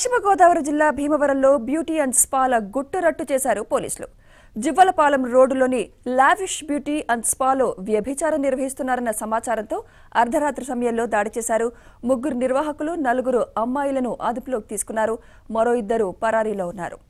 పశ్చిమ గోదావరి జిల్లా భీమవరంలో బ్యూటీ అండ్ స్పాల గుట్టురట్టు చేశారు పోలీసులు జివ్వలపాలెం రోడ్డులోని లావిష్ బ్యూటీ అండ్ స్పాలో వ్యభిచారం నిర్వహిస్తున్నారన్న సమాచారంతో అర్ధరాత్రి సమయంలో దాడి చేశారు ముగ్గురు నిర్వాహకులు నలుగురు అమ్మాయిలను అదుపులోకి తీసుకున్నారు మరో ఇద్దరు పరారీలో ఉన్నారు